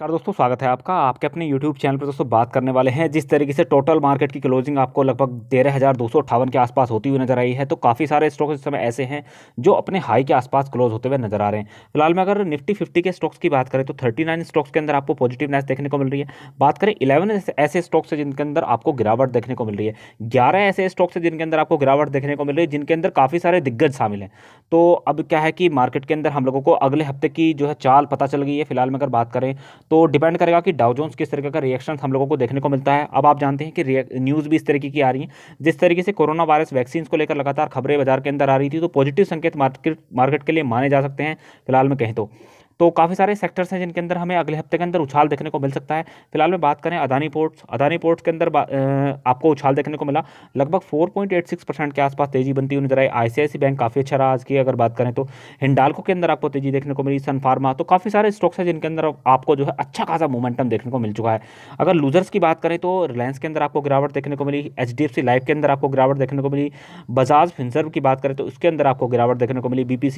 नमस्कार दोस्तों स्वागत है आपका आपके अपने YouTube चैनल पर दोस्तों बात करने वाले हैं जिस तरीके से टोटल मार्केट की क्लोजिंग आपको लगभग तेरह हज़ार दो सौ अट्ठावन के आसपास होती हुई नजर आई है तो काफ़ी सारे स्टॉक इस समय ऐसे हैं जो अपने हाई के आसपास क्लोज होते हुए नजर आ रहे हैं फिलहाल में अगर निफ्टी फिफ्टी के स्टॉक्स की बात करें तो थर्टी नाइन स्टॉक्स के अंदर आपको पॉजिटिव नेस देखने को मिल रही है बात करें इलेवन ऐसे स्टॉक्स है जिनके अंदर आपको गिरावट देखने को मिल रही है ग्यारह ऐसे स्टॉक्स है जिनके अंदर आपको गिरावट देखने को मिल रही है जिनके अंदर काफ़ी सारे दिग्गज शामिल हैं तो अब क्या है कि मार्केट के अंदर हम लोगों को अगले हफ्ते की जो है चाल पता चल गई है फिलहाल में अगर बात करें तो डिपेंड करेगा कि डाउजोन्स किस तरीके का रिएक्शन हम लोगों को देखने को मिलता है अब आप जानते हैं कि न्यूज़ भी इस तरीके की आ रही है जिस तरीके से कोरोना वायरस वैक्सीन को लेकर लगातार खबरें बाजार के अंदर आ रही थी तो पॉजिटिव संकेत मार्केट मार्केट के लिए माने जा सकते हैं फिलहाल में कहें तो तो काफ़ी सारे सेक्टर्स हैं जिनके अंदर हमें अगले हफ्ते के अंदर उछाल देखने को मिल सकता है फिलहाल में बात करें अदानी पोर्ट्स अदानी पोर्ट्स के अंदर आपको उछाल देखने को मिला लगभग 4.86 परसेंट के आसपास तेजी बनती हुई नजर आई आईसीआईसी बैंक काफ़ी अच्छा रहा आज की अगर बात करें तो हिंडालको के अंदर आपको तेजी देखने को मिली सन फार्मा तो काफ़ी सारे स्टॉक्स हैं जिनके अंदर आपको जो है अच्छा खासा मोमेंटम देखने को मिल चुका है अगर लूजर्स की बात करें तो रिलायंस के अंदर आपको गिरावट देखने को मिली एच लाइफ के अंदर आपको गिरावट देखने को मिली बजाज फिंसर्व की बात करें तो उसके अंदर आपको गिरावट देखने को मिली बी पी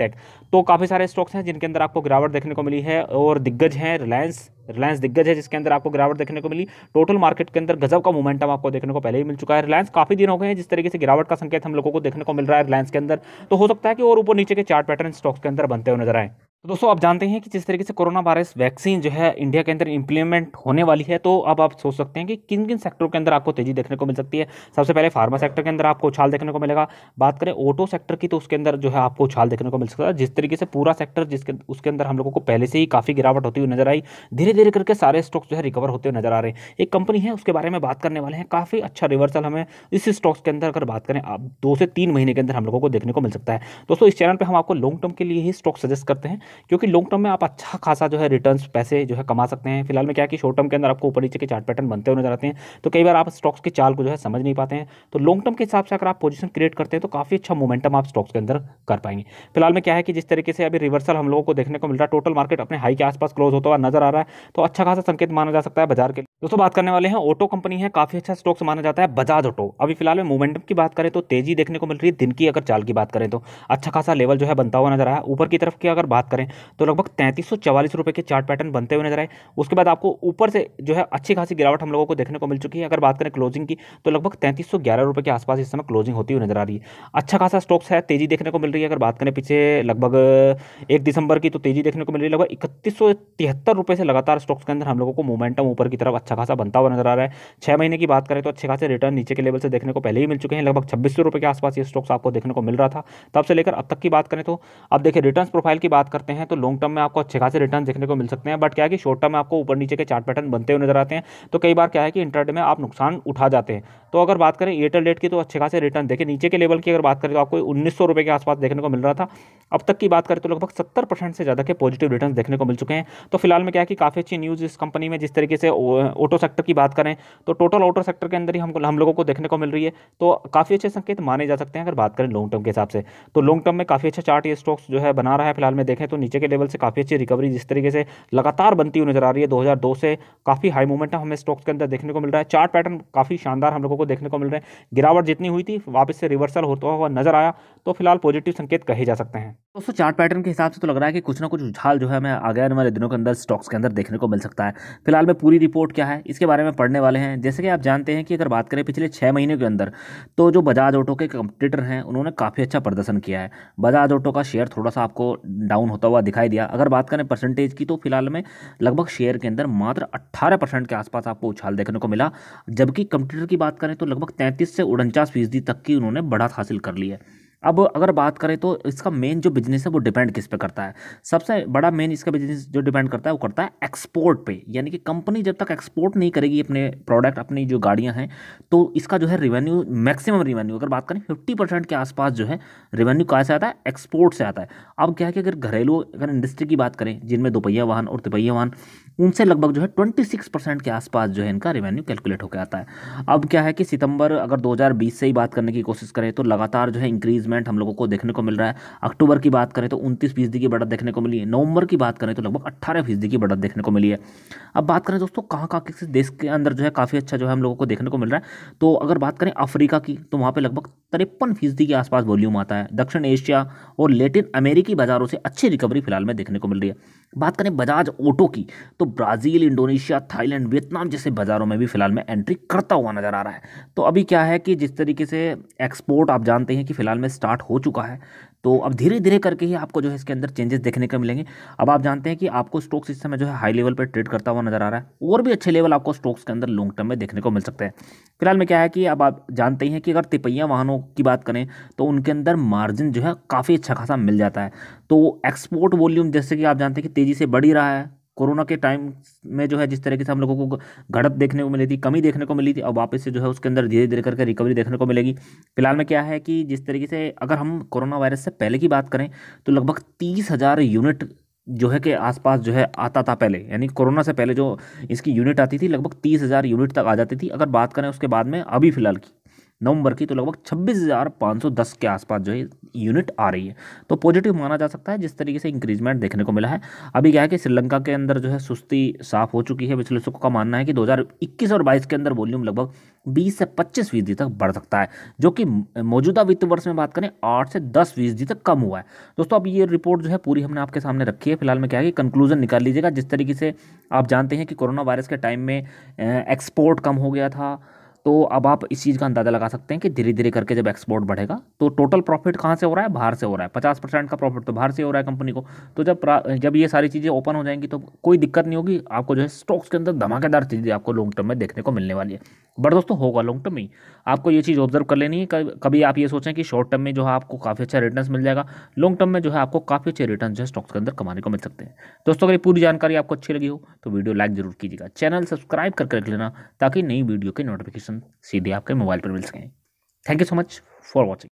टेक तो काफ़ी सारे स्टॉक्स हैं जिनके अंदर आपको गिरावट देखने को मिली है और दिग्गज हैं रिलायंस रिलायंस दिग्गज है जिसके अंदर आपको गिरावट देखने को मिली टोटल मार्केट के अंदर गजब का मोमेंटम आपको देखने को पहले ही मिल चुका है रिलायंस काफ़ी दिन हो गए हैं जिस तरीके से गिरावट का संकेत हम लोगों को देखने को मिल रहा है रिलायंस के अंदर तो हो सकता है कि और ऊपर नीचे के चार्ट पैटर्न स्टॉक्स के अंदर बनते हुए नजर आए तो दोस्तों आप जानते हैं कि जिस तरीके से कोरोना वायरस वैक्सीन जो है इंडिया के अंदर इंप्लीमेंट होने वाली है तो अब आप सोच सकते हैं कि किन किन सेक्टरों के अंदर आपको तेजी देखने को मिल सकती है सबसे पहले फार्मा सेक्टर के अंदर आपको उछाल देखने को मिलेगा बात करें ऑटो सेक्टर की तो उसके अंदर जो है आपको उछाल देखने को मिल सकता है जिस तरीके से पूरा सेक्टर जिसके उसके अंदर हम लोगों को पहले से ही काफ़ी गिरावट होती हुई नजर आई धीरे धीरे करके सारे स्टॉक्स जो है रिकवर होते हुए नजर आ रहे हैं एक कंपनी है उसके बारे में बात करने वाले हैं काफ़ी अच्छा रिवर्सल हमें इस स्टॉक्स के अंदर अगर बात करें आप दो से तीन महीने के अंदर हम लोगों को देखने को मिल सकता है दोस्तों इस चैनल पर हम आपको लॉन्ग टर्म के लिए ही स्टॉक सजेस्ट करते हैं क्योंकि लॉन्ग टर्म में आप अच्छा खासा जो है रिटर्न पैसे जो है कमा सकते हैं फिलहाल में क्या है कि शॉर्ट टर्म के अंदर आपको ऊपर नीचे के चार्ट पैटर्न बनते हुए नजर आते हैं तो कई बार आप स्टॉक्स के चाल को जो है समझ नहीं पाते हैं तो लॉन्ग टर्म के हिसाब से अगर आप पोजिशन क्रिएट करते हैं तो काफ़ी अच्छा मोमेंटम आप स्टॉक्स के अंदर कर पाएंगे फिलहाल में क्या है कि जिस तरीके से अभी रिवर्सल हम लोगों को देखने को मिल रहा है टोटल मार्केट अपने हाई के आसपास क्लोज होता हुआ नजर आ रहा है तो अच्छा खासा संकेत माना जा सकता है बाजार के दोस्तों बात करने वाले हैं ऑटो कंपनी है काफ़ी अच्छा स्टॉक्स माना जाता है बजाज ऑटो अभी फिलहाल में मोमेंटम की बात करें तो तेजी देखने को मिल रही है दिन की अगर चाल की बात करें तो अच्छा खासा लेवल जो है बनता हुआ नजर आया ऊपर की तरफ की अगर बात करें तो लगभग तैंतीस सौ के चार्ट पैटर्न बनते हुए नजर आए उसके बाद आपको ऊपर से जो है अच्छी खासी गिरावट हम लोगों को देखने को मिल चुकी है अगर बात करें क्लोजिंग की तो लगभग तैंतीस के आसपास इस समय क्लोजिंग होती हुई नजर आ रही है अच्छा खासा स्टॉक्स है तेजी देखने को मिल रही है अगर बात करें पीछे लगभग एक दिसंबर की तो तेजी देखने को मिल रही है लगभग इकतीस से लगातार स्टॉक्स के अंदर हम लोगों को मोमेंटम ऊपर की तरफ अच्छा अच्छा खासा बनता हुआ नजर आ रहा है छह महीने की बात करें तो अच्छे खासे रिटर्न नीचे के लेवल से देखने को पहले ही मिल चुके हैं लगभग छब्बीस सौ के आसपास ये स्टॉक्स आपको देखने को मिल रहा था तब से लेकर अब तक की बात करें तो अब देखिए रिटर्न प्रोफाइल की बात करते हैं तो लॉन्ग टर्म में आपको अच्छे खासे रिटर्न देखने को मिल सकते हैं बट क्या है कि शॉर्ट टर्म में आपको ऊपर नीचे के चार्ट पैटर्न बनते हुए नजर आते हैं तो कई बार क्या है कि इंटरनेट में आप नुकसान उठा जाते हैं तो अगर बात करें एयरटेल रेट की तो अच्छे खासे रिटर्न देखिए नीचे के लेवल की अगर बात करें तो आपको उन्नीस सौ के आसपास देखने को मिल रहा था अब तक की बात करें तो लगभग सत्तर परसेंट से ज़्यादा के पॉजिटिव रिटर्न देखने को मिल चुके हैं तो फिलहाल में क्या है कि काफ़ी अच्छी न्यूज़ इस कंपनी में जिस तरीके से ऑटो सेक्टर की बात करें तो टोटल ऑटो सेक्टर के अंदर ही हम हम लोगों को देखने को मिल रही है तो काफ़ी अच्छे संकेत माने जा सकते हैं अगर बात करें लॉन्ग टर्म के हिसाब से तो लॉन्ग टर्म में काफ़ी अच्छा चार्ट ये स्टॉक्स जो है बना रहा है फिलहाल में देखें तो नीचे के लेवल से काफ़ी अच्छी रिकवरी जिस तरीके से लगातार बनती हुई नजर आ रही है दो से काफ़ी हाई मोमेंटम हमें स्टॉक्स के अंदर देखने को मिल रहा है चार्ट पैटर्न काफ़ी शानदार हम लोगों को देखने को मिल रहा है गिरावट जितनी हुई थी वापस से रिवर्सल होता हुआ नजर आया तो फिलहाल पॉजिटिव संकेत कहे जा सकते हैं दोस्तों चार्ट पैटर्न के हिसाब से तो लग रहा है कि कुछ ना कुछ उछाल जो है हमें आगे आने वाले दिनों के अंदर स्टॉक्स के अंदर देखने को मिल सकता है फिलहाल में पूरी रिपोर्ट क्या है इसके बारे में पढ़ने वाले हैं जैसे कि आप जानते हैं कि अगर बात करें पिछले छः महीने के अंदर तो जो बजाज ऑटो के कंपटीटर हैं उन्होंने काफ़ी अच्छा प्रदर्शन किया है बजाज ऑटो का शेयर थोड़ा सा आपको डाउन होता हुआ दिखाई दिया अगर बात करें परसेंटेज की तो फिलहाल में लगभग शेयर के अंदर मात्र अट्ठारह परसेंट के आसपास आपको उछाल देखने को मिला जबकि कंप्यूटर की बात करें तो लगभग तैंतीस से उनचास फीसदी तक की उन्होंने बढ़त हासिल कर ली है अब अगर बात करें तो इसका मेन जो बिजनेस है वो डिपेंड किस पे करता है सबसे बड़ा मेन इसका बिजनेस जो डिपेंड करता है वो करता है एक्सपोर्ट पे यानी कि कंपनी जब तक एक्सपोर्ट नहीं करेगी अपने प्रोडक्ट अपनी जो गाड़ियाँ हैं तो इसका जो है रिवेन्यू मैक्सिमम रिवेन्यू अगर बात करें फिफ्टी परसेंट के आसपास जो है रेवेन्यू कहाँ से आता है एक्सपोर्ट से आता है अब क्या है कि अगर घरेलू अगर इंडस्ट्री की बात करें जिनमें दोपहिया वाहन और तिपहिया वाहन उनसे लगभग जो है ट्वेंटी सिक्स परसेंट के आसपास जो है इनका रेवेन्यू कैलकुलेट होकर आता है अब क्या है कि सितंबर अगर 2020 से ही बात करने की कोशिश करें तो लगातार जो है इंक्रीजमेंट हम लोगों को देखने को मिल रहा है अक्टूबर की बात करें तो उनतीस फीसदी की बढ़त देखने को मिली है नवंबर की बात करें तो लगभग अट्ठारह फीसदी की बढ़त देखने को मिली है अब बात करें दोस्तों कहाँ कहाँ किस देश के अंदर जो है काफ़ी अच्छा जो है हम लोगों को देखने को मिल रहा है तो अगर बात करें अफ्रीका की तो वहाँ पर लगभग तिरपन फीसदी के आसपास वॉल्यूम आता है दक्षिण एशिया और लेटिन अमेरिकी बाज़ारों से अच्छी रिकवरी फिलहाल में देखने को मिल रही है बात करें बजाज ऑटो की तो ब्राज़ील इंडोनेशिया थाईलैंड वियतनाम जैसे बाज़ारों में भी फ़िलहाल में एंट्री करता हुआ नज़र आ रहा है तो अभी क्या है कि जिस तरीके से एक्सपोर्ट आप जानते हैं कि फ़िलहाल में स्टार्ट हो चुका है तो अब धीरे धीरे करके ही आपको जो है इसके अंदर चेंजेस देखने को मिलेंगे अब आप जानते हैं कि आपको स्टॉक्स इस समय जो है हाई लेवल पर ट्रेड करता हुआ नज़र आ रहा है और भी अच्छे लेवल आपको स्टॉक्स के अंदर लॉन्ग टर्म में देखने को मिल सकते हैं फिलहाल में क्या है कि अब आप जानते हैं कि अगर तिपैया वाहनों की बात करें तो उनके अंदर मार्जिन जो है काफ़ी अच्छा खासा मिल जाता है तो एक्सपोर्ट वॉल्यूम जैसे कि आप जानते हैं कि तेज़ी से बढ़ ही रहा है कोरोना के टाइम में जो है जिस तरीके से हम लोगों को घड़प देखने को मिली थी कमी देखने को मिली थी और वापस से जो है उसके अंदर धीरे धीरे करके रिकवरी देखने को मिलेगी फिलहाल में क्या है कि जिस तरीके से अगर हम कोरोना वायरस से पहले की बात करें तो लगभग तीस हज़ार यूनिट जो है के आसपास जो है आता था पहले यानी कोरोना से पहले जो इसकी यूनिट आती थी लगभग तीस हज़ार यूनिट तक आ जाती थी अगर बात करें उसके बाद में अभी फ़िलहाल की नवंबर की तो लगभग 26,510 के आसपास जो है यूनिट आ रही है तो पॉजिटिव माना जा सकता है जिस तरीके से इंक्रीजमेंट देखने को मिला है अभी क्या है कि श्रीलंका के अंदर जो है सुस्ती साफ हो चुकी है विश्लेषकों का मानना है कि 2021 और 22 के अंदर वॉल्यूम लगभग 20 से 25 फीसदी तक बढ़ सकता है जो कि मौजूदा वित्त वर्ष में बात करें आठ से दस फीसदी तक कम हुआ है दोस्तों अब ये रिपोर्ट जो है पूरी हमने आपके सामने रखी है फिलहाल में क्या है कि कंक्लूजन निकाल लीजिएगा जिस तरीके से आप जानते हैं कि कोरोना वायरस के टाइम में एक्सपोर्ट कम हो गया था तो अब आप इस चीज़ का अंदाज़ा लगा सकते हैं कि धीरे धीरे करके जब एक्सपोर्ट बढ़ेगा तो टोटल प्रॉफिट कहाँ से हो रहा है बाहर से हो रहा है पचास परसेंट का प्रॉफिट तो बाहर से हो रहा है कंपनी को तो जब जब ये सारी चीज़ें ओपन हो जाएंगी तो कोई दिक्कत नहीं होगी आपको जो है स्टॉक्स के अंदर धमाकेदार चीज़ें आपको लॉन्ग टर्म में देखने को मिलने वाली है बट दोस्तों होगा लॉन्ग टर्म में आपको ये चीज़ ऑब्जर्व कर लेनी है कभी आप ये सोचें कि शॉर्ट टर्म में जो है आपको काफ़ी अच्छा रिटर्न मिल जाएगा लॉन्ग टर्म में जो है आपको काफ़ी अच्छे रिटर्न जो है स्टॉक्स के अंदर कमाने को मिल सकते हैं दोस्तों अगर ये पूरी जानकारी आपको अच्छी लगी हो तो वीडियो लाइक जरूर कीजिएगा चैनल सब्सक्राइब करके रख लेना ताकि नई वीडियो के नोटिफिकेशन नोटिफिकेशन सीधे आपके मोबाइल पर मिल सकें thank you so much for watching